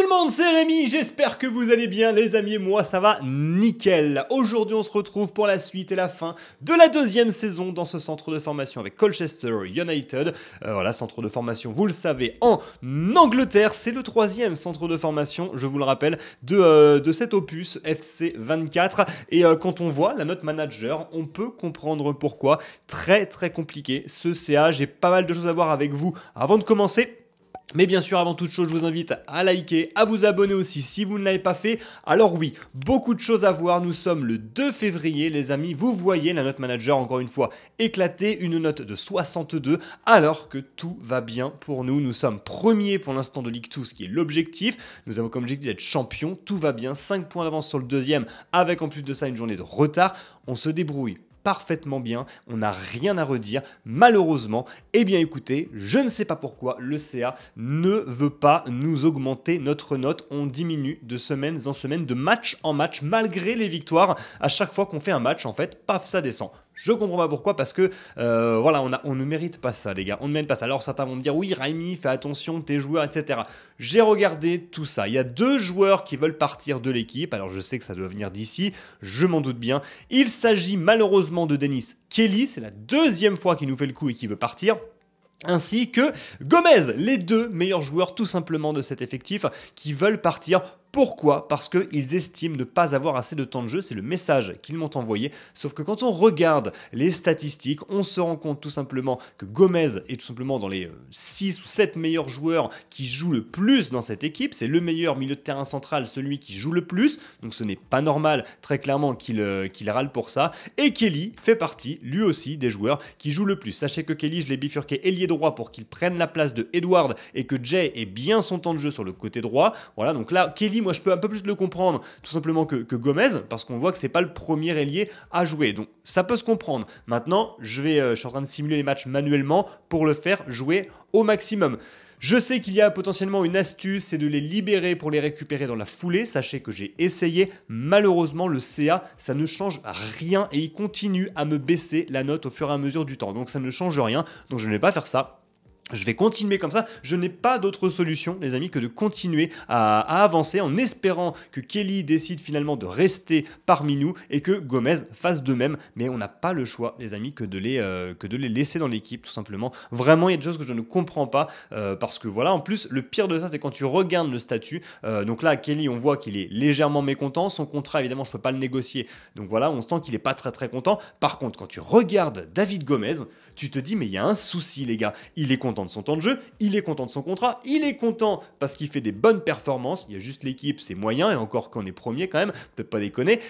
tout le monde, c'est Rémi, j'espère que vous allez bien les amis et moi ça va nickel. Aujourd'hui on se retrouve pour la suite et la fin de la deuxième saison dans ce centre de formation avec Colchester United. Euh, voilà, centre de formation, vous le savez, en Angleterre, c'est le troisième centre de formation, je vous le rappelle, de, euh, de cet opus FC24. Et euh, quand on voit la note manager, on peut comprendre pourquoi. Très très compliqué ce CA, j'ai pas mal de choses à voir avec vous avant de commencer. Mais bien sûr, avant toute chose, je vous invite à liker, à vous abonner aussi si vous ne l'avez pas fait. Alors oui, beaucoup de choses à voir. Nous sommes le 2 février, les amis. Vous voyez la note manager, encore une fois, éclatée, une note de 62, alors que tout va bien pour nous. Nous sommes premiers pour l'instant de Ligue 2, ce qui est l'objectif. Nous avons comme objectif d'être champion. Tout va bien, 5 points d'avance sur le deuxième, avec en plus de ça une journée de retard. On se débrouille parfaitement bien, on n'a rien à redire. Malheureusement, eh bien écoutez, je ne sais pas pourquoi le CA ne veut pas nous augmenter notre note. On diminue de semaines en semaine, de match en match, malgré les victoires. À chaque fois qu'on fait un match, en fait, paf, ça descend. Je comprends pas pourquoi, parce que euh, voilà, on, ne mérite pas ça, les gars. On ne mène pas ça. Alors certains vont me dire, oui, Raimi, fais attention, tes joueurs, etc. J'ai regardé tout ça. Il y a deux joueurs qui veulent partir de l'équipe. Alors je sais que ça doit venir d'ici, je m'en doute bien. Il s'agit malheureusement de Dennis Kelly. C'est la deuxième fois qu'il nous fait le coup et qu'il veut partir ainsi que Gomez, les deux meilleurs joueurs tout simplement de cet effectif qui veulent partir pourquoi Parce qu'ils estiment ne pas avoir assez de temps de jeu, c'est le message qu'ils m'ont envoyé. Sauf que quand on regarde les statistiques, on se rend compte tout simplement que Gomez est tout simplement dans les 6 euh, ou 7 meilleurs joueurs qui jouent le plus dans cette équipe. C'est le meilleur milieu de terrain central, celui qui joue le plus. Donc ce n'est pas normal, très clairement, euh, qu'il râle pour ça. Et Kelly fait partie, lui aussi, des joueurs qui jouent le plus. Sachez que Kelly, je l'ai bifurqué ailier droit pour qu'il prenne la place de Edward et que Jay ait bien son temps de jeu sur le côté droit. Voilà, donc là, Kelly moi je peux un peu plus le comprendre tout simplement que, Gomez, parce qu'on voit que c'est pas le premier ailier à jouer. Donc ça peut se comprendre. Maintenant, je, vais, euh, je suis en train de simuler les matchs manuellement pour le faire jouer au maximum. Je sais qu'il y a potentiellement une astuce, c'est de les libérer pour les récupérer dans la foulée. Sachez que j'ai essayé. Malheureusement, le CA, ça ne change rien et il continue à me baisser la note au fur et à mesure du temps. Donc ça ne change rien. Donc je ne vais pas faire ça. Je vais continuer comme ça. Je n'ai pas d'autre solution, les amis, que de continuer à, avancer en espérant que Kelly décide finalement de rester parmi nous et que Gomez fasse de même. Mais on n'a pas le choix, les amis, que de les, euh, que de les laisser dans l'équipe, tout simplement. Vraiment, il y a des choses que je ne comprends pas euh, parce que voilà, en plus, le pire de ça, c'est quand tu regardes le statut. Euh, donc là, Kelly, on voit qu'il est légèrement mécontent. Son contrat, évidemment, je ne peux pas le négocier. Donc voilà, on sent qu'il n'est pas très très content. Par contre, quand tu regardes David Gomez, tu te dis, mais il y a un souci, les gars. Il est content de son temps de jeu, il est content de son contrat, il est content parce qu'il fait des bonnes performances, il y a juste l'équipe, c'est moyen, et encore qu'on est premier quand même, peut-être pas déconner,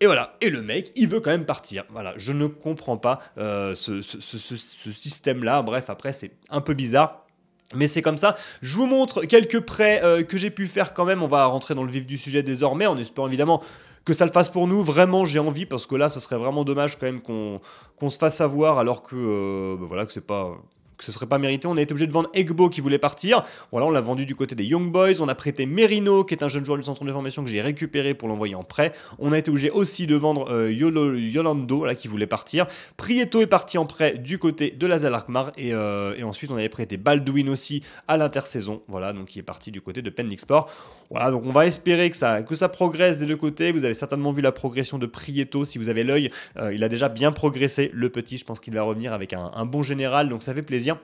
et voilà, et le mec, il veut quand même partir. Voilà, je ne comprends pas euh, ce, système-là. Bref, après, c'est un peu bizarre. Mais c'est comme ça. Je vous montre quelques prêts euh, que j'ai pu faire quand même. On va rentrer dans le vif du sujet désormais, en espérant évidemment que ça le fasse pour nous. Vraiment, j'ai envie parce que là, ça serait vraiment dommage quand même qu'on qu'on se fasse avoir alors que euh, bah voilà que c'est pas que ce serait pas mérité. On a été obligé de vendre Egbo qui voulait partir. Voilà, on l'a vendu du côté des Young Boys. On a prêté Merino, qui est un jeune joueur du centre de formation que j'ai récupéré pour l'envoyer en prêt. On a été obligé aussi de vendre euh, Yolo, Yolando, là, qui voulait partir. Prieto est parti en prêt du côté de la Zalarkmar. Euh, et, ensuite, on avait prêté Baldwin aussi à l'intersaison. Voilà, donc qui est parti du côté de Penlixport. Voilà, donc on va espérer que ça, que ça progresse des deux côtés. Vous avez certainement vu la progression de Prieto. Si vous avez l'œil, euh, il a déjà bien progressé. Le petit, je pense qu'il va revenir avec un, bon général. Donc ça fait plaisir.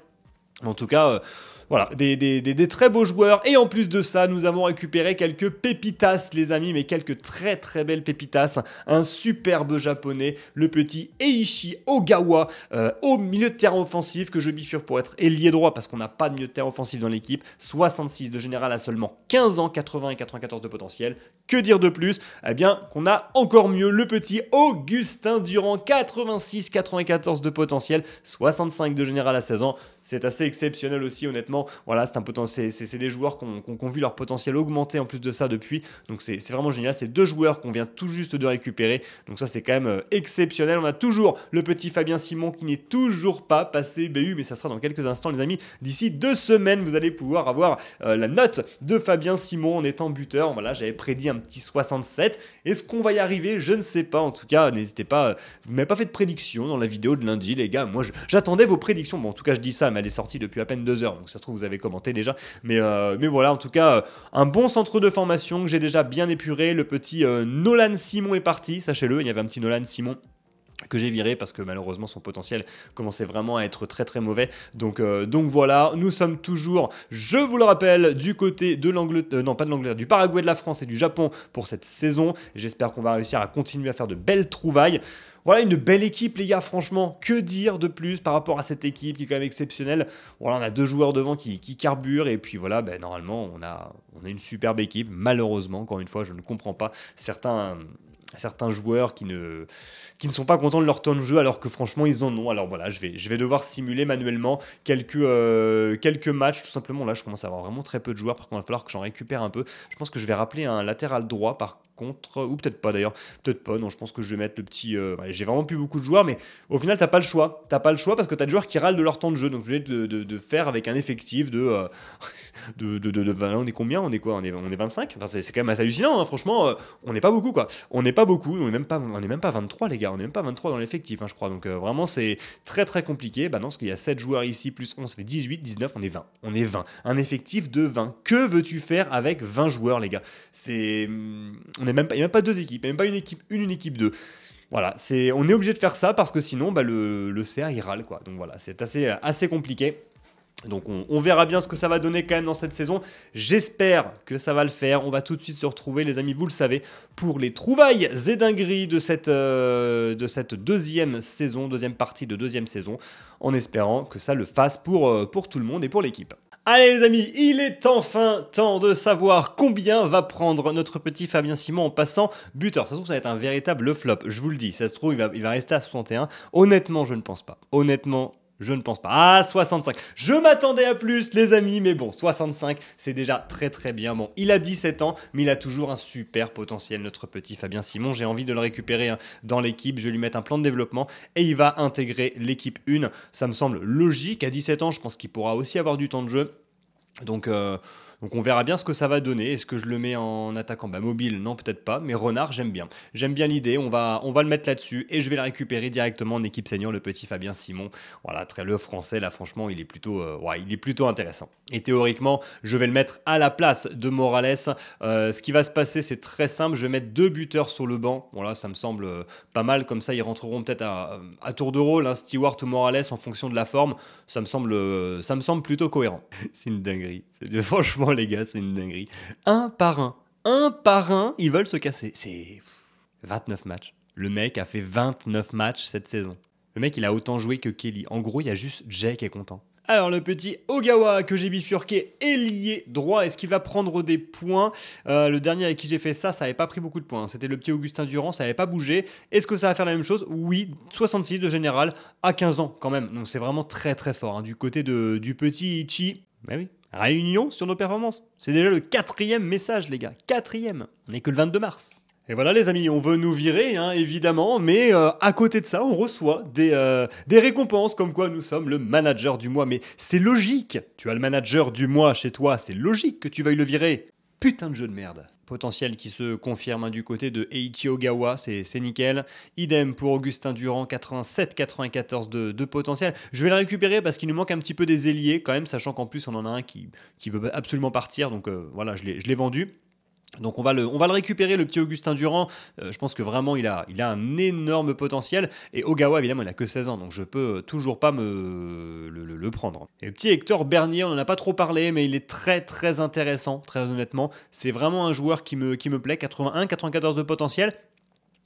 En tout cas... Euh, voilà, des, très beaux joueurs. Et en plus de ça, nous avons récupéré quelques pépitas, les amis, mais quelques très très belles pépitas. Un superbe japonais, le petit Eishi Ogawa, euh, au milieu de terrain offensif, que je bifure pour être ailier droit parce qu'on n'a pas de milieu de terrain offensif dans l'équipe. 66 de général à seulement 15 ans, 80 et 94 de potentiel. Que dire de plus Eh bien, qu'on a encore mieux le petit Augustin Durand, 86, 94 de potentiel, 65 de général à 16 ans. C'est assez exceptionnel aussi, honnêtement voilà, c'est un potentiel. C'est des joueurs qu'on ont vu leur potentiel augmenter en plus de ça depuis. Donc c'est vraiment génial. C'est deux joueurs qu'on vient tout juste de récupérer. Donc ça, c'est quand même euh, exceptionnel. On a toujours le petit Fabien Simon qui n'est toujours pas passé BU, mais ça sera dans quelques instants, les amis. D'ici deux semaines, vous allez pouvoir avoir euh, la note de Fabien Simon en étant buteur. Voilà, j'avais prédit un petit 67. Est-ce qu'on va y arriver Je ne sais pas. En tout cas, n'hésitez pas. Euh, vous m'avez pas fait de prédiction dans la vidéo de lundi, les gars. Moi, j'attendais vos prédictions. Bon, en tout cas, je dis ça, mais elle est sortie depuis à peine deux heures. Donc ça se vous avez commenté déjà. Mais, euh, mais voilà, en tout cas, euh, un bon centre de formation que j'ai déjà bien épuré. Le petit euh, Nolan Simon est parti, sachez-le, il y avait un petit Nolan Simon que j'ai viré parce que malheureusement son potentiel commençait vraiment à être très très mauvais. Donc, euh, donc voilà, nous sommes toujours, je vous le rappelle, du côté de l'Angleterre, euh, non pas de l'Angleterre, du Paraguay, de la France et du Japon pour cette saison. J'espère qu'on va réussir à continuer à faire de belles trouvailles. Voilà une belle équipe les gars, franchement, que dire de plus par rapport à cette équipe qui est quand même exceptionnelle. Voilà, on a deux joueurs devant qui, qui carburent et puis voilà, ben, normalement on a, on a une superbe équipe. Malheureusement, encore une fois, je ne comprends pas certains, certains joueurs qui ne, qui ne sont pas contents de leur temps de jeu alors que franchement ils en ont. Alors voilà, je vais, je vais devoir simuler manuellement quelques, euh, quelques matchs tout simplement. Là, je commence à avoir vraiment très peu de joueurs, par contre, il va falloir que j'en récupère un peu. Je pense que je vais rappeler un latéral droit par contre, ou peut-être pas d'ailleurs, peut-être pas, non, je pense que je vais mettre le petit... Euh, j'ai vraiment plus beaucoup de joueurs, mais au final, t'as pas le choix. T'as pas le choix parce que t'as des joueurs qui râlent de leur temps de jeu, donc je vais de, de, faire avec un effectif de, euh, de, de, On est combien On est quoi on est, on est 25 enfin, C'est quand même assez hallucinant, hein. franchement, euh, on n'est pas beaucoup, quoi. On n'est pas beaucoup, on est même, pas, on est même pas 23, les gars, on est même pas 23 dans l'effectif, hein, je crois, donc euh, vraiment, c'est très très compliqué. Bah non, parce qu'il y a 7 joueurs ici, plus 11, ça fait 18, 19, on est 20. On est 20. Un effectif de 20. Que veux-tu faire avec 20 joueurs, les gars C'est hum, il n'y a même pas deux équipes, il n'y a même pas une équipe, une, une équipe deux. Voilà, c'est, on est obligé de faire ça parce que sinon, bah, le, le CR il râle quoi. Donc voilà, c'est assez, assez compliqué. Donc on, verra bien ce que ça va donner quand même dans cette saison. J'espère que ça va le faire. On va tout de suite se retrouver, les amis, vous le savez, pour les trouvailles et dingueries de cette, euh, deuxième saison, deuxième partie de deuxième saison, en espérant que ça le fasse pour, euh, pour tout le monde et pour l'équipe. Allez les amis, il est enfin temps de savoir combien va prendre notre petit Fabien Simon en passant buteur. Ça se trouve, ça va être un véritable flop, je vous le dis. Ça se trouve, il va, rester à 61. Honnêtement, je ne pense pas. Honnêtement, je ne pense pas. Ah, 65. Je m'attendais à plus, les amis, mais bon, 65, c'est déjà très très bien. Bon, il a 17 ans, mais il a toujours un super potentiel, notre petit Fabien Simon. J'ai envie de le récupérer hein, dans l'équipe. Je vais lui mettre un plan de développement et il va intégrer l'équipe 1. Ça me semble logique. À 17 ans, je pense qu'il pourra aussi avoir du temps de jeu. Donc... Euh, donc on verra bien ce que ça va donner. Est-ce que je le mets en attaquant bah, mobile Non, peut-être pas, mais renard, j'aime bien. J'aime bien l'idée, on va, on va le mettre là-dessus et je vais le récupérer directement en équipe senior, le petit Fabien Simon. Voilà, très le français, là franchement, il est plutôt, euh, il est plutôt intéressant. Et théoriquement, je vais le mettre à la place de Morales. Euh, ce qui va se passer, c'est très simple, je vais mettre deux buteurs sur le banc. Voilà, ça me semble euh, pas mal, comme ça ils rentreront peut-être à, tour de rôle, hein, Stewart ou Morales en fonction de la forme. Ça me semble, ça me semble plutôt cohérent. c'est une dinguerie, franchement les gars, c'est une dinguerie. Un par un, un par un, ils veulent se casser. C'est 29 matchs. Le mec a fait 29 matchs cette saison. Le mec, il a autant joué que Kelly. En gros, il y a juste Jay qui est content. Alors le petit Ogawa que j'ai bifurqué est lié droit. Est-ce qu'il va prendre des points euh, Le dernier avec qui j'ai fait ça, ça n'avait pas pris beaucoup de points. C'était le petit Augustin Durand, ça n'avait pas bougé. Est-ce que ça va faire la même chose Oui, 66 de général à 15 ans quand même. Donc c'est vraiment très très fort. Hein, du côté de, du petit Ichi, mais ben oui, Réunion sur nos performances. C'est déjà le quatrième message, les gars. Quatrième. On n'est que le 22 mars. Et voilà les amis, on veut nous virer, hein, évidemment, mais euh, à côté de ça, on reçoit des, euh, des récompenses comme quoi nous sommes le manager du mois. Mais c'est logique, tu as le manager du mois chez toi, c'est logique que tu veuilles le virer. Putain de jeu de merde potentiel qui se confirme hein, du côté de Eichi Ogawa, c'est nickel. Idem pour Augustin Durand, 87-94 de, de, potentiel. Je vais le récupérer parce qu'il nous manque un petit peu des ailiers quand même, sachant qu'en plus on en a un qui, qui veut absolument partir, donc euh, voilà, je l'ai vendu. Donc on va, le, on va le récupérer, le petit Augustin Durand. Euh, je pense que vraiment il a, il a un énorme potentiel. Et Ogawa, évidemment, il n'a que 16 ans, donc je peux toujours pas me le, prendre. Et le petit Hector Bernier, on n'en a pas trop parlé, mais il est très très intéressant, très honnêtement. C'est vraiment un joueur qui me, qui me plaît, 81, 94 de potentiel.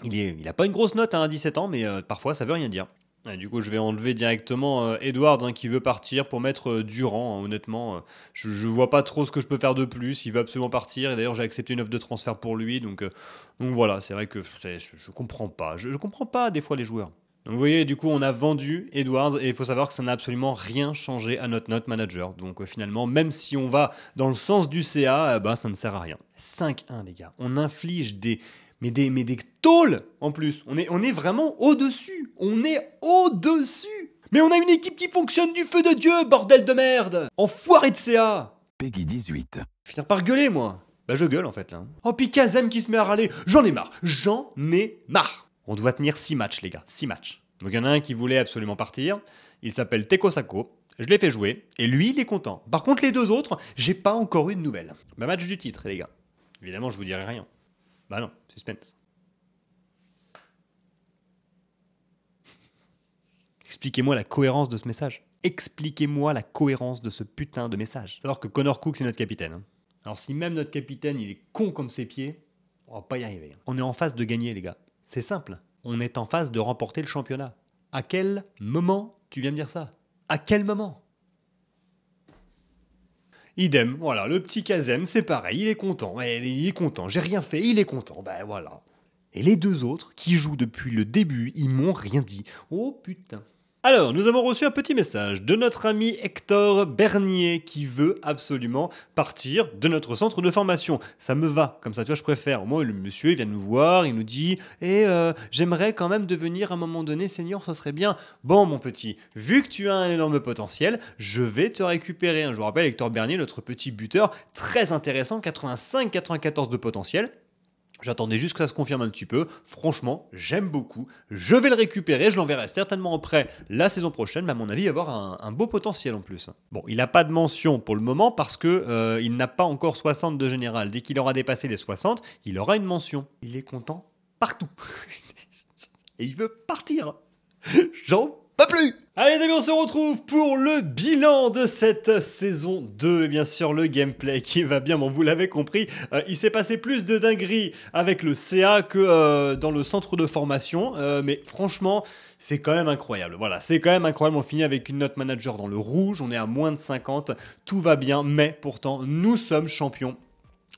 Il n'a il pas une grosse note hein, à 17 ans, mais euh, parfois ça veut rien dire du coup, je vais enlever directement euh, hein, qui veut partir pour mettre euh, Durand. Durant. Hein, honnêtement, euh, je, ne vois pas trop ce que je peux faire de plus. Il veut absolument partir. Et d'ailleurs, j'ai accepté une offre de transfert pour lui. Donc, euh, donc voilà, c'est vrai que je, je, comprends pas. Je, comprends pas des fois les joueurs. Donc vous voyez, du coup, on a vendu Edwards et il faut savoir que ça n'a absolument rien changé à notre note manager. Donc finalement, même si on va dans le sens du CA, eh ben, ça ne sert à rien. 5-1 les gars, on inflige des mais des, mais tôles en plus. On est, on est vraiment au-dessus. On est au-dessus. Mais on a une équipe qui fonctionne du feu de Dieu, bordel de merde En Enfoiré de CA Peggy 18. Finir par gueuler, moi. Bah je gueule en fait là. Oh puis Kazem qui se met à râler. J'en ai marre. J'en ai marre. On doit tenir 6 matchs les gars. 6 matchs. Donc il y en a un qui voulait absolument partir. Il s'appelle Tekosako. Je l'ai fait jouer. Et lui, il est content. Par contre, les deux autres, j'ai pas encore eu de nouvelles. Bah match du titre, les gars. Évidemment, je vous dirai rien. Bah non. Expliquez-moi la cohérence de ce message. Expliquez-moi la cohérence de ce putain de message. Alors que Connor Cook, c'est notre capitaine. Hein. Alors si même notre capitaine, il est con comme ses pieds, on va pas y arriver. Hein. On est en phase de gagner, les gars. C'est simple. On est en phase de remporter le championnat. À quel moment tu viens me dire ça À quel moment Idem, voilà, le petit Kazem, c'est pareil, il est content, il est content, j'ai rien fait, il est content, ben voilà. Et les deux autres, qui jouent depuis le début, ils m'ont rien dit. Oh putain. Alors, nous avons reçu un petit message de notre ami Hector Bernier qui veut absolument partir de notre centre de formation. Ça me va, comme ça, tu vois, je préfère. Moi, le monsieur, il vient nous voir, il nous dit eh, euh, j'aimerais quand même devenir à un moment donné senior, ça serait bien. Bon, mon petit, vu que tu as un énorme potentiel, je vais te récupérer. Je vous rappelle, Hector Bernier, notre petit buteur, très intéressant, 85-94 de potentiel. J'attendais juste que ça se confirme un petit peu. Franchement, j'aime beaucoup. Je vais le récupérer. Je l'enverrai certainement après la saison prochaine. Mais à mon avis, il va avoir un, beau potentiel en plus. Bon, il n'a pas de mention pour le moment parce que euh, il n'a pas encore 60 de général. Dès qu'il aura dépassé les 60, il aura une mention. Il est content partout. Et il veut partir. J'en peux plus Allez les amis, on se retrouve pour le bilan de cette saison 2 et bien sûr le gameplay qui va bien, bon vous l'avez compris, euh, il s'est passé plus de dinguerie avec le CA que euh, dans le centre de formation, euh, mais franchement c'est quand même incroyable, voilà c'est quand même incroyable, on finit avec une note manager dans le rouge, on est à moins de 50, tout va bien, mais pourtant nous sommes champions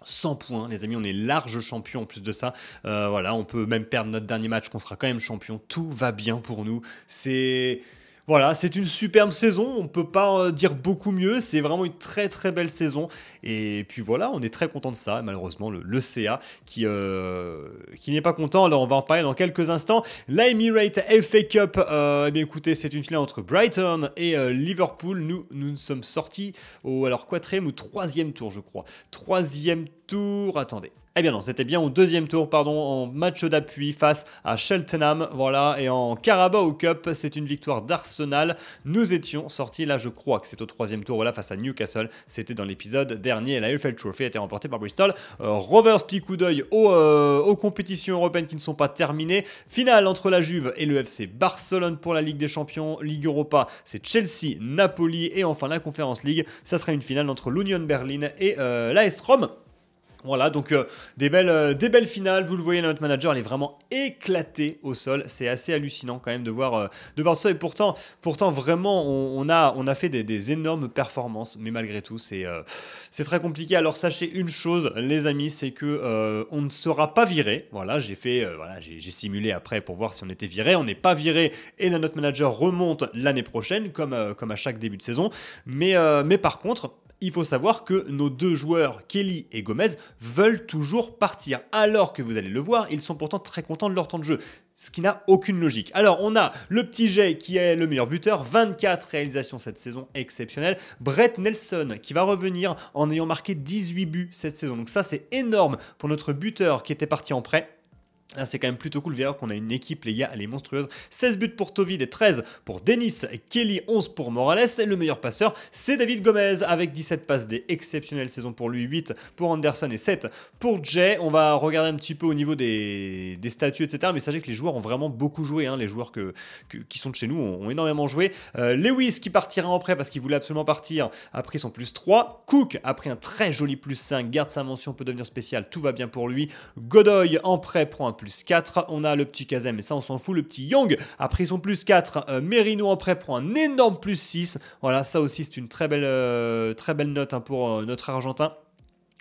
100 points, les amis, on est large champion en plus de ça. voilà, on peut même perdre notre dernier match, qu'on sera quand même champion. Tout va bien pour nous. C'est... Voilà, c'est une superbe saison, on ne peut pas euh, dire beaucoup mieux, c'est vraiment une très très belle saison. Et puis voilà, on est très content de ça, malheureusement, le, CA qui, euh, qui n'est pas content, alors on va en parler dans quelques instants. La FA Cup, euh, eh bien écoutez, c'est une finale entre Brighton et Liverpool. Nous, nous sommes sortis au alors quatrième ou troisième tour, je crois. Troisième tour, attendez. Eh bien non, c'était bien au deuxième tour, pardon, en match d'appui face à Cheltenham, voilà, et en Carabao Cup, c'est une victoire d'Arsenal. Nous étions sortis, là je crois que c'est au troisième tour, voilà, face à Newcastle, c'était dans l'épisode dernier, la UFL Trophy a été remportée par Bristol. Euh, Rovers, petit coup d'œil euh, aux, compétitions européennes qui ne sont pas terminées. Finale entre la Juve et le FC Barcelone pour la Ligue des Champions, Ligue Europa, c'est Chelsea, Napoli et enfin la Conference League. Ça sera une finale entre l'Union Berlin et euh, la voilà, donc euh, des, belles, euh, des belles finales. Vous le voyez, notre manager, elle est vraiment éclatée au sol. C'est assez hallucinant quand même de voir, euh, de voir ça. Et pourtant, pourtant vraiment, on, a, on a fait des, énormes performances. Mais malgré tout, c'est c'est très compliqué. Alors sachez une chose, les amis, c'est que on ne sera pas viré. Voilà, j'ai fait, voilà, j'ai simulé après pour voir si on était viré. On n'est pas viré et notre manager remonte l'année prochaine, comme, comme à chaque début de saison. Mais, mais par contre, il faut savoir que nos deux joueurs, Kelly et Gomez, veulent toujours partir. Alors que vous allez le voir, ils sont pourtant très contents de leur temps de jeu ce qui n'a aucune logique. Alors, on a le petit Jay qui est le meilleur buteur, 24 réalisations cette saison exceptionnelle. Brett Nelson qui va revenir en ayant marqué 18 buts cette saison. Donc, ça, c'est énorme pour notre buteur qui était parti en prêt. Ah, c'est quand même plutôt cool. Vous qu'on a une équipe, les gars, elle est monstrueuse. 16 buts pour Tovid et 13 pour Denis Kelly, 11 pour Morales. Et le meilleur passeur, c'est David Gomez avec 17 passes des exceptionnelles saisons pour lui, 8 pour Anderson et 7 pour Jay. On va regarder un petit peu au niveau des, statuts, etc. Mais sachez que les joueurs ont vraiment beaucoup joué. Hein. Les joueurs que, qui sont de chez nous ont, énormément joué. Euh, Lewis qui partira en prêt parce qu'il voulait absolument partir a pris son plus 3. Cook a pris un très joli plus 5. Garde sa mention, peut devenir spécial. Tout va bien pour lui. Godoy en prêt prend un plus plus 4. On a le petit Kazem, mais ça on s'en fout. Le petit Young a pris son plus 4. Euh, Merino après, prend un énorme plus 6. Voilà, ça aussi c'est une très belle, euh, très belle note hein, pour euh, notre Argentin.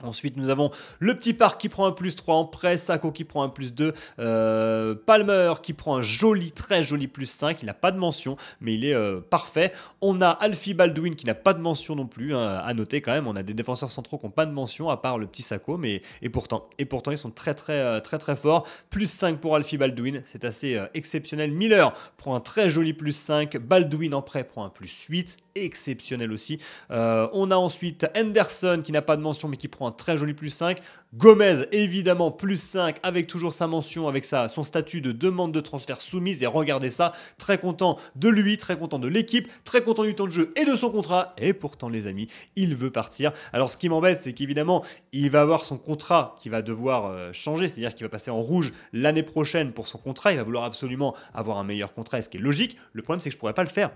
Ensuite, nous avons le petit parc qui prend un plus 3 en prêt, Sako qui prend un plus 2, euh, Palmer qui prend un joli, très joli plus 5. Il n'a pas de mention, mais il est euh, parfait. On a Alfie Baldwin qui n'a pas de mention non plus. Hein, à noter quand même, on a des défenseurs centraux qui n'ont pas de mention, à part le petit Sako, mais et pourtant, et pourtant ils sont très, très, euh, très, très, forts. Plus 5 pour Alfie Baldwin, c'est assez exceptionnel. Miller prend un très joli plus 5, Baldwin en prêt prend un plus 8, exceptionnel aussi. on a ensuite Henderson qui n'a pas de mention, mais qui prend très joli plus 5. Gomez, évidemment, plus 5, avec toujours sa mention, avec sa, son statut de demande de transfert soumise. Et regardez ça, très content de lui, très content de l'équipe, très content du temps de jeu et de son contrat. Et pourtant, les amis, il veut partir. Alors, ce qui m'embête, c'est qu'évidemment, il va avoir son contrat qui va devoir euh, changer, c'est-à-dire qu'il va passer en rouge l'année prochaine pour son contrat. Il va vouloir absolument avoir un meilleur contrat, ce qui est logique. Le problème, c'est que je pourrais pas le faire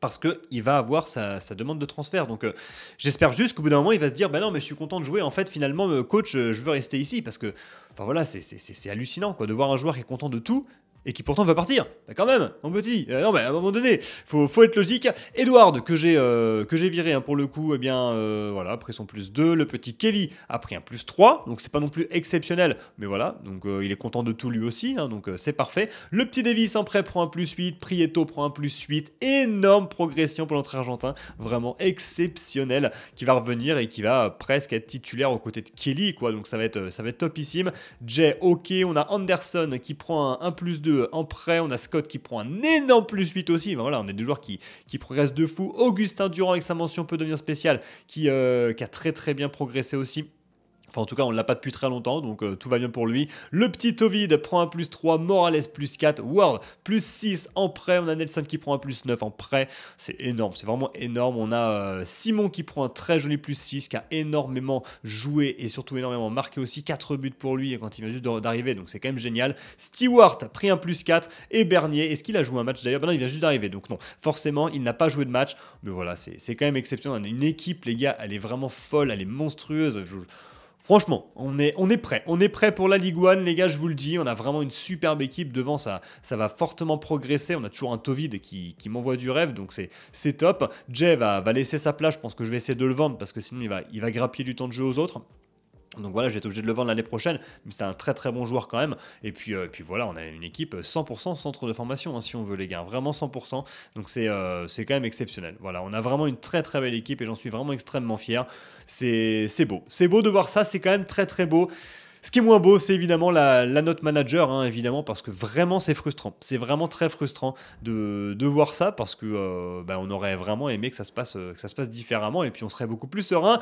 parce qu'il va avoir sa, demande de transfert. Donc euh, j'espère juste qu'au bout d'un moment, il va se dire, ben non, mais je suis content de jouer. En fait, finalement, euh, coach, euh, je veux rester ici, parce que, enfin voilà, c'est hallucinant, quoi, de voir un joueur qui est content de tout, et qui pourtant va partir. quand même, on petit. Euh, non, mais à un moment donné, faut, faut être logique. Edward, que j'ai euh, que j'ai viré hein, pour le coup, eh bien euh, voilà, après son plus 2, le petit Kelly a pris un plus 3, donc c'est pas non plus exceptionnel, mais voilà, donc euh, il est content de tout lui aussi, hein, donc c'est parfait. Le petit Davis en prêt prend un plus 8, Prieto prend un plus 8, énorme progression pour l'entrée argentin, vraiment exceptionnel, qui va revenir et qui va presque être titulaire aux côtés de Kelly, quoi, donc ça va être, ça va être topissime. Jay, ok, on a Anderson qui prend un, un plus 2 en prêt. On a Scott qui prend un énorme plus 8 aussi. voilà, on a des joueurs qui, qui progressent de fou. Augustin Durand avec sa mention peut devenir spécial euh, qui a très très bien progressé aussi. Enfin, en tout cas, on l'a pas depuis très longtemps, donc euh, tout va bien pour lui. Le petit Ovid prend un plus 3, Morales plus 4, Ward plus 6 en prêt. On a Nelson qui prend un plus 9 en prêt. C'est énorme, c'est vraiment énorme. On a euh, Simon qui prend un très joli plus 6, qui a énormément joué et surtout énormément marqué aussi. 4 buts pour lui quand il vient juste d'arriver, donc c'est quand même génial. Stewart pris un plus 4 et Bernier. Est-ce qu'il a joué un match d'ailleurs Ben non, il vient juste d'arriver, donc non. Forcément, il n'a pas joué de match, mais voilà, c'est quand même exceptionnel. une équipe, les gars, elle est vraiment folle, elle est monstrueuse. Je, Franchement, on est, on est prêt. On est prêt pour la Ligue 1, les gars, je vous le dis. On a vraiment une superbe équipe devant, ça, ça va fortement progresser. On a toujours un Tovid qui, qui m'envoie du rêve, donc c'est top. Jay va, laisser sa place, je pense que je vais essayer de le vendre parce que sinon il va, il va grappiller du temps de jeu aux autres. Donc voilà, j'ai été obligé de le vendre l'année prochaine, mais c'est un très très bon joueur quand même. Et puis, euh, puis voilà, on a une équipe 100% euh, centre de formation, hein, si on veut les gars, vraiment 100%. Donc c'est euh, c'est quand même exceptionnel. Voilà, on a vraiment une très très belle équipe et j'en suis vraiment extrêmement fier. C'est beau. C'est beau de voir ça, c'est quand même très très beau. Ce qui est moins beau, c'est évidemment la, note manager, hein, évidemment, parce que vraiment c'est frustrant. C'est vraiment très frustrant de, voir ça, parce que euh, bah, on aurait vraiment aimé euh, que ça, se passe, différemment, et puis on serait beaucoup plus serein.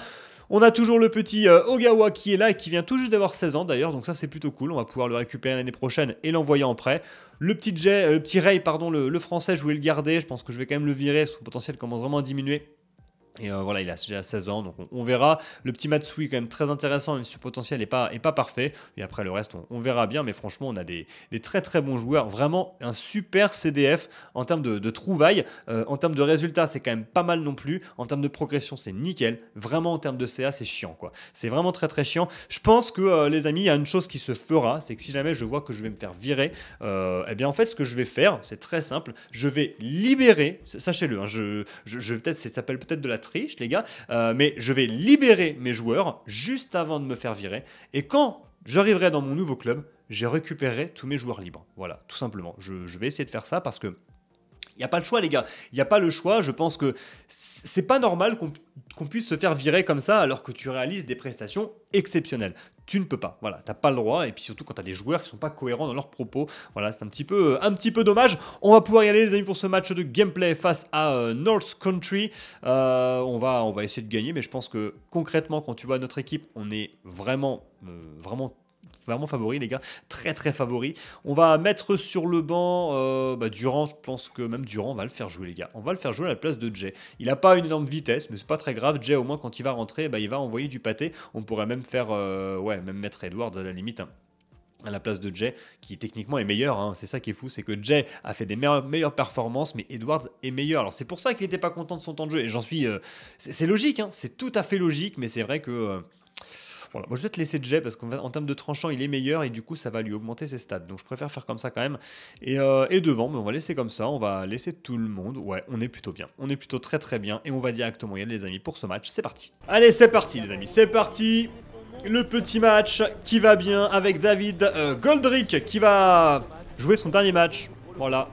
On a toujours le petit euh, Ogawa qui est là et qui vient tout juste d'avoir 16 ans d'ailleurs, donc ça c'est plutôt cool. On va pouvoir le récupérer l'année prochaine et l'envoyer en prêt. Le petit, jet le petit Ray, pardon, le, le français, je voulais le garder. Je pense que je vais quand même le virer. Son potentiel commence vraiment à diminuer. Et euh, voilà, il a déjà 16 ans, donc on, verra. Le petit Matsui, quand même très intéressant, même si son potentiel n'est pas, est pas parfait. Et après, le reste, on, verra bien. Mais franchement, on a des, très très bons joueurs. Vraiment un super CDF en termes de, de trouvailles. Euh, en termes de résultats, c'est quand même pas mal non plus. En termes de progression, c'est nickel. Vraiment, en termes de CA, c'est chiant, quoi. C'est vraiment très très chiant. Je pense que, euh, les amis, il y a une chose qui se fera c'est que si jamais je vois que je vais me faire virer, eh bien, en fait, ce que je vais faire, c'est très simple. Je vais libérer, sachez-le, hein, je, je, je peut-être, ça s'appelle peut-être de la riche, les gars, euh, mais je vais libérer mes joueurs juste avant de me faire virer. Et quand j'arriverai dans mon nouveau club, j'ai récupéré tous mes joueurs libres. Voilà, tout simplement. Je, vais essayer de faire ça parce que il n'y a pas le choix, les gars. Il n'y a pas le choix. Je pense que c'est pas normal qu'on puisse se faire virer comme ça alors que tu réalises des prestations exceptionnelles tu ne peux pas. Voilà, t'as pas le droit. Et puis surtout quand tu as des joueurs qui sont pas cohérents dans leurs propos. Voilà, c'est un petit peu, euh, un petit peu dommage. On va pouvoir y aller, les amis, pour ce match de gameplay face à euh, North Country. Euh, on, va, on va essayer de gagner, mais je pense que concrètement, quand tu vois notre équipe, on est vraiment, vraiment vraiment favori, les gars. Très, très favori. On va mettre sur le banc euh, bah, Durant. Je pense que même Durant, on va le faire jouer, les gars. On va le faire jouer à la place de Jay. Il n'a pas une énorme vitesse, mais c'est pas très grave. Jay, au moins, quand il va rentrer, bah, il va envoyer du pâté. On pourrait même faire, euh, ouais, même mettre Edwards à la limite. Hein, à la place de Jay, qui techniquement est meilleur. Hein. C'est ça qui est fou, c'est que Jay a fait des meilleures, performances, mais Edwards est meilleur. Alors c'est pour ça qu'il n'était pas content de son temps de jeu. Et j'en suis... Euh, c'est logique, hein. c'est tout à fait logique, mais c'est vrai que... Voilà. Moi, je vais te laisser Jay parce qu'en termes de tranchant, il est meilleur et du coup, ça va lui augmenter ses stats. Donc, je préfère faire comme ça quand même. Et, euh, devant, on va laisser comme ça. On va laisser tout le monde. Ouais, on est plutôt bien. On est plutôt très très bien. Et on va directement y aller, les amis, pour ce match. C'est parti. Allez, c'est parti, les amis. C'est parti. Le petit match qui va bien avec David euh, Goldrick qui va jouer son dernier match. Voilà,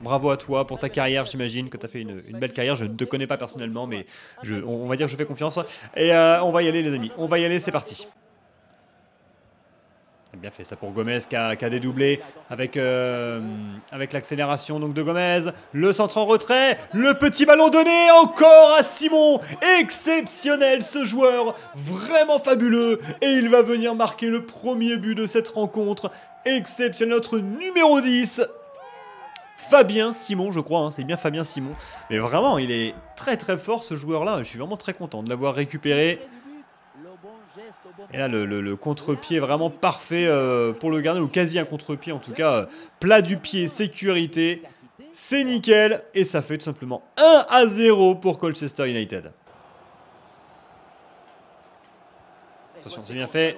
Bravo à toi pour ta carrière, j'imagine que tu as fait une, belle carrière. Je ne te connais pas personnellement, mais on, va dire que je fais confiance. Et euh, on va y aller, les amis. On va y aller, c'est parti. Eh bien fait ça pour Gomez qui a, dédoublé avec, euh, avec l'accélération donc de Gomez. Le centre en retrait, le petit ballon donné encore à Simon. Exceptionnel ce joueur, vraiment fabuleux. Et il va venir marquer le premier but de cette rencontre. Exceptionnel notre numéro 10. Fabien Simon, je crois, hein, c'est bien Fabien Simon. Mais vraiment, il est très très fort ce joueur-là. Je suis vraiment très content de l'avoir récupéré. Et là, le, contre-pied vraiment parfait euh, pour le garder ou quasi un contre-pied en tout cas. Euh, plat du pied, sécurité, c'est nickel. Et ça fait tout simplement 1 à 0 pour Colchester United. Attention, c'est bien fait.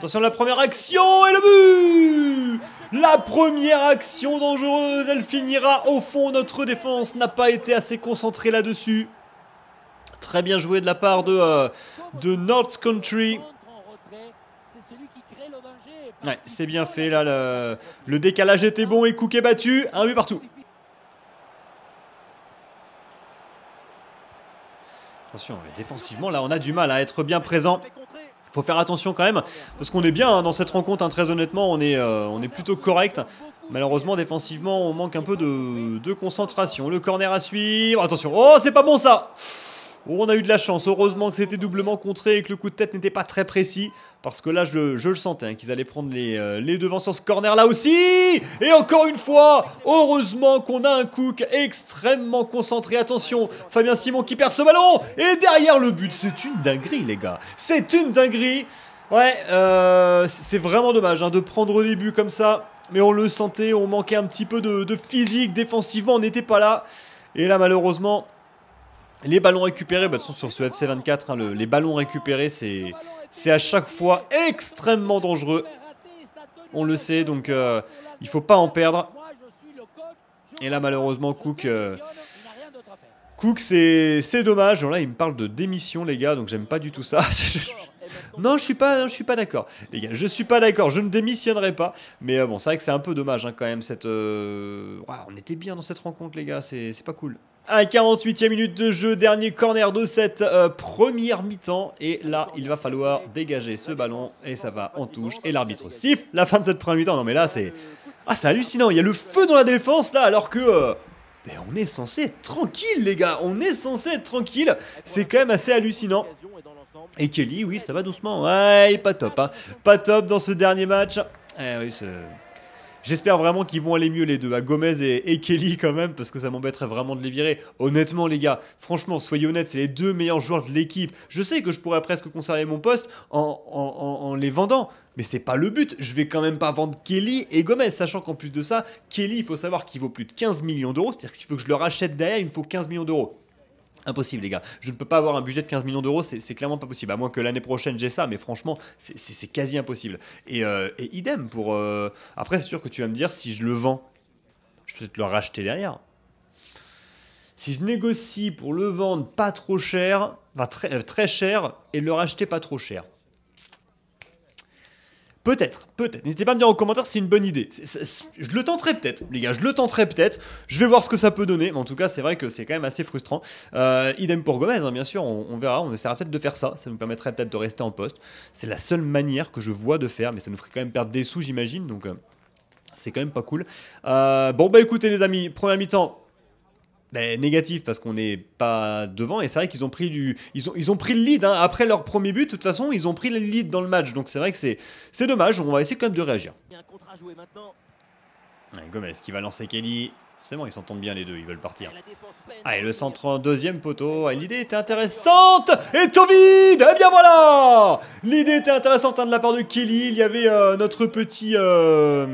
Attention, la première action et le but La première action dangereuse, elle finira au fond. Notre défense n'a pas été assez concentrée là-dessus. Très bien joué de la part de, euh, North Country. c'est bien fait là. Le, le, décalage était bon et Cook est battu. Un but partout. Attention, défensivement là, on a du mal à être bien présent faut faire attention quand même, parce qu'on est bien hein, dans cette rencontre, hein, très honnêtement, on est, euh, on est plutôt correct. Malheureusement, défensivement, on manque un peu de, de concentration. Le corner à suivre, attention, oh, c'est pas bon ça on a eu de la chance, heureusement que c'était doublement contré et que le coup de tête n'était pas très précis. Parce que là, je, le sentais, hein, qu'ils allaient prendre les, euh, les devants sur ce corner là aussi. Et encore une fois, heureusement qu'on a un Cook extrêmement concentré. Attention, Fabien Simon qui perd ce ballon. Et derrière le but, c'est une dinguerie les gars. C'est une dinguerie. Ouais, euh, c'est vraiment dommage hein, de prendre au début comme ça. Mais on le sentait, on manquait un petit peu de physique défensivement, on n'était pas là. Et là, malheureusement, les ballons récupérés, bah, de toute façon, sur ce FC24, hein, les ballons récupérés, c'est, c'est à chaque fois extrêmement dangereux. On le sait, donc euh, il faut pas en perdre. Et là, malheureusement, Cook. Euh, c'est dommage. là, il me parle de démission, les gars, donc j'aime pas du tout ça. non, je suis pas, je suis pas d'accord, les gars. Je suis pas d'accord. Je ne démissionnerai pas. Mais euh, bon, c'est vrai que c'est un peu dommage hein, quand même. Cette, on était bien dans cette rencontre, les gars. C'est pas cool. À 48e minute de jeu, dernier corner de cette euh, première mi-temps. Et là, il va falloir dégager ce ballon. Et ça va en touche. Et l'arbitre siffle la fin de cette première mi-temps. Non, mais là, c'est. Ah, c'est hallucinant. Il y a le feu dans la défense, là, alors que. Euh, ben, on est censé être tranquille, les gars. On est censé être tranquille. C'est quand même assez hallucinant. Et Kelly, oui, ça va doucement. Ouais, pas top. Hein. Pas top dans ce dernier match. Eh oui, c'est. J'espère vraiment qu'ils vont aller mieux les deux, à Gomez et, Kelly quand même, parce que ça m'embêterait vraiment de les virer. Honnêtement les gars, franchement, soyez honnêtes, c'est les deux meilleurs joueurs de l'équipe. Je sais que je pourrais presque conserver mon poste en, les vendant, mais c'est pas le but. Je vais quand même pas vendre Kelly et Gomez, sachant qu'en plus de ça, Kelly, il faut savoir qu'il vaut plus de 15 millions d'euros, c'est-à-dire qu'il faut que je le rachète derrière, il me faut 15 millions d'euros. Impossible, les gars. Je ne peux pas avoir un budget de 15 millions d'euros, c'est clairement pas possible. À moins que l'année prochaine j'ai ça, mais franchement, c'est quasi impossible. Et, euh, idem pour. Euh, après, c'est sûr que tu vas me dire, si je le vends, je peux peut-être le racheter derrière. Si je négocie pour le vendre pas trop cher, enfin très, euh, très cher, et le racheter pas trop cher, Peut-être, peut-être. N'hésitez pas à me dire en commentaire si c'est une bonne idée. je le tenterai peut-être, les gars, je le tenterai peut-être. Je vais voir ce que ça peut donner, mais en tout cas, c'est vrai que c'est quand même assez frustrant. Euh, idem pour Gomez, hein, bien sûr, on, verra, on essaiera peut-être de faire ça. Ça nous permettrait peut-être de rester en poste. C'est la seule manière que je vois de faire, mais ça nous ferait quand même perdre des sous, j'imagine, donc euh, c'est quand même pas cool. Euh, bon, bah écoutez, les amis, première mi-temps, ben, négatif parce qu'on n'est pas devant et c'est vrai qu'ils ont pris du ils ont, ils ont pris le lead hein. après leur premier but de toute façon ils ont pris le lead dans le match donc c'est vrai que c'est dommage on va essayer quand même de réagir Gomez qui va lancer Kelly c'est bon ils s'entendent bien les deux ils veulent partir allez le centre en deuxième poteau l'idée était intéressante et Tovid et eh bien voilà l'idée était intéressante hein, de la part de Kelly il y avait euh, notre petit euh,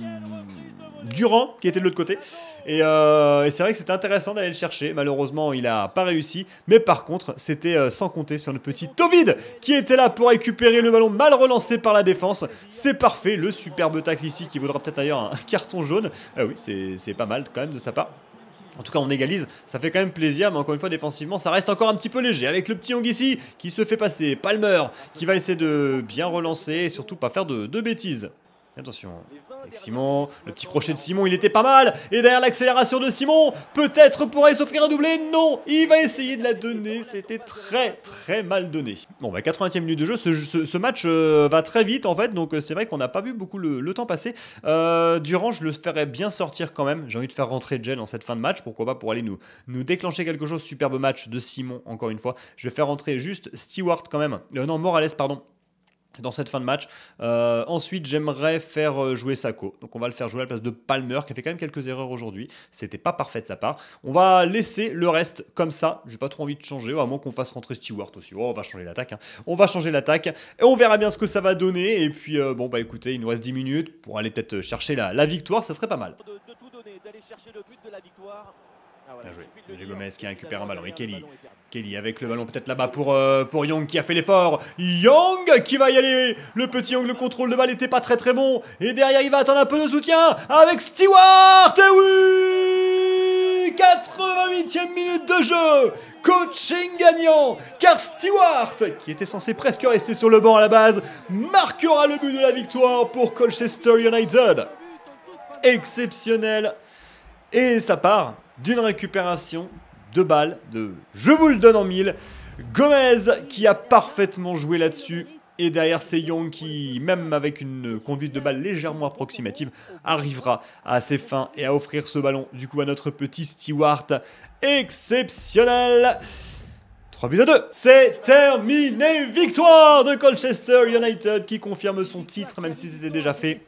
Durant Durand qui était de l'autre côté euh, et, c'est vrai que c'était intéressant d'aller le chercher. Malheureusement, il n'a pas réussi. Mais par contre, c'était euh, sans compter sur le petit Tovid qui était là pour récupérer le ballon mal relancé par la défense. C'est parfait. Le superbe tacle ici qui vaudra peut-être d'ailleurs un carton jaune. Ah oui, c'est pas mal quand même de sa part. En tout cas, on égalise, ça fait quand même plaisir, mais encore une fois, défensivement, ça reste encore un petit peu léger. Avec le petit ici qui se fait passer, Palmer qui va essayer de bien relancer et surtout pas faire de, de bêtises. Attention, Simon, le petit crochet de Simon, il était pas mal Et derrière l'accélération de Simon, peut-être pourrait s'offrir un doublé Non, il va essayer de la donner, c'était très très mal donné. Bon bah 80e minute de jeu, ce, match euh, va très vite en fait, donc euh, c'est vrai qu'on n'a pas vu beaucoup le, temps passer. Euh, Durant, je le ferai bien sortir quand même, j'ai envie de faire rentrer Gel en cette fin de match, pourquoi pas pour aller nous, nous déclencher quelque chose. Superbe match de Simon, encore une fois. Je vais faire rentrer juste Stewart quand même, non Morales pardon, dans cette fin de match. Euh, ensuite, j'aimerais faire euh, jouer Sako. Donc on va le faire jouer à la place de Palmer, qui a fait quand même quelques erreurs aujourd'hui. C'était pas parfait de sa part. On va laisser le reste comme ça. J'ai pas trop envie de changer, à moins qu'on fasse rentrer Stewart aussi. Oh, on va changer l'attaque. Hein. On va changer l'attaque. Et on verra bien ce que ça va donner. Et puis, euh, bon, bah écoutez, il nous reste 10 minutes pour aller peut-être chercher la, victoire. Ça serait pas mal. de tout donner, d'aller chercher le but de la victoire. Bien ah, ah, joué. Gomez qui récupère un ballon. Et Kelly. Kelly avec le ballon peut-être là-bas pour, euh, pour Young qui a fait l'effort. Young qui va y aller. Le petit Young, le contrôle de balle n'était pas très très bon. Et derrière, il va attendre un peu de soutien avec Stewart. Et oui 88e minute de jeu. Coaching gagnant. Car Stewart, qui était censé presque rester sur le banc à la base, marquera le but de la victoire pour Colchester United. Exceptionnel. Et ça part d'une récupération de balles, de je vous le donne en mille. Gomez qui a parfaitement joué là-dessus. Et derrière, c'est Young qui, même avec une conduite de balle légèrement approximative, arrivera à ses fins et à offrir ce ballon du coup à notre petit Stewart. Exceptionnel 3 buts à 2. C'est terminé. Victoire de Colchester United qui confirme son titre, même si c'était déjà fait.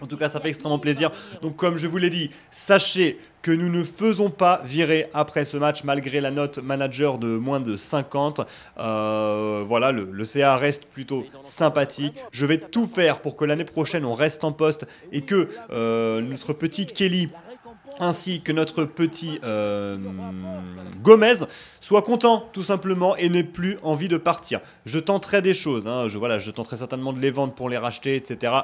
En tout cas, ça fait extrêmement plaisir. Donc, comme je vous l'ai dit, sachez que nous ne faisons pas virer après ce match, malgré la note manager de moins de 50. Euh, voilà, le, CA reste plutôt sympathique. Je vais tout faire pour que l'année prochaine, on reste en poste et que euh, notre petit Kelly ainsi que notre petit euh, Gomez soit content tout simplement et n'ait plus envie de partir. Je tenterai des choses, hein. je, voilà, je tenterai certainement de les vendre pour les racheter, etc.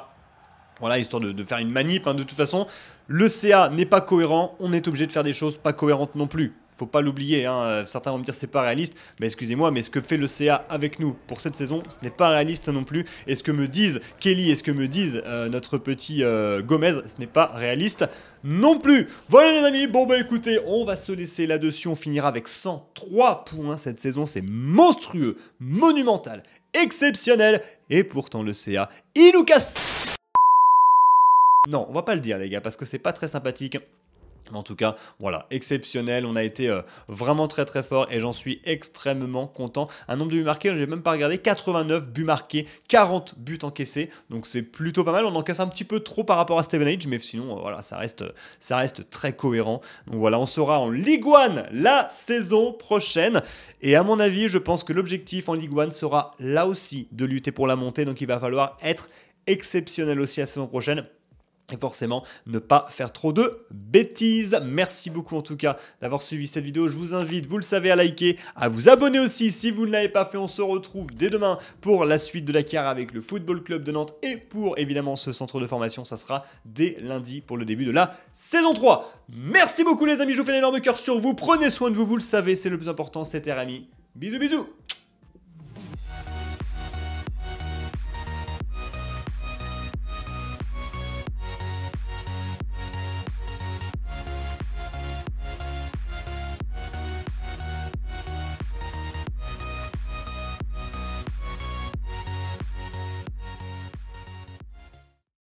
Voilà, histoire de, faire une manip. Hein, de toute façon, le CA n'est pas cohérent. On est obligé de faire des choses pas cohérentes non plus. Faut pas l'oublier. Hein. Certains vont me dire c'est pas réaliste. Mais excusez-moi, mais ce que fait le CA avec nous pour cette saison, ce n'est pas réaliste non plus. Et ce que me disent Kelly et ce que me disent euh, notre petit euh, Gomez, ce n'est pas réaliste non plus. Voilà les amis, bon bah écoutez, on va se laisser là-dessus. On finira avec 103 points cette saison. C'est monstrueux, monumental, exceptionnel. Et pourtant le CA, il nous casse non, on va pas le dire les gars, parce que c'est pas très sympathique. En tout cas, voilà, exceptionnel. On a été euh, vraiment très très fort et j'en suis extrêmement content. Un nombre de buts marqués, j'ai même pas regardé, 89 buts marqués, 40 buts encaissés. Donc c'est plutôt pas mal. On encaisse un petit peu trop par rapport à Stevenage, Age, mais sinon, euh, voilà, ça reste, ça reste très cohérent. Donc voilà, on sera en Ligue 1 la saison prochaine. Et à mon avis, je pense que l'objectif en Ligue 1 sera là aussi de lutter pour la montée. Donc il va falloir être exceptionnel aussi la saison prochaine et forcément ne pas faire trop de bêtises. Merci beaucoup en tout cas d'avoir suivi cette vidéo. Je vous invite, vous le savez, à liker, à vous abonner aussi si vous ne l'avez pas fait. On se retrouve dès demain pour la suite de la carrière avec le Football Club de Nantes et pour évidemment ce centre de formation. Ça sera dès lundi pour le début de la saison 3. Merci beaucoup les amis, je vous fais un énorme cœur sur vous. Prenez soin de vous, vous le savez, c'est le plus important, c'était Rami. Bisous bisous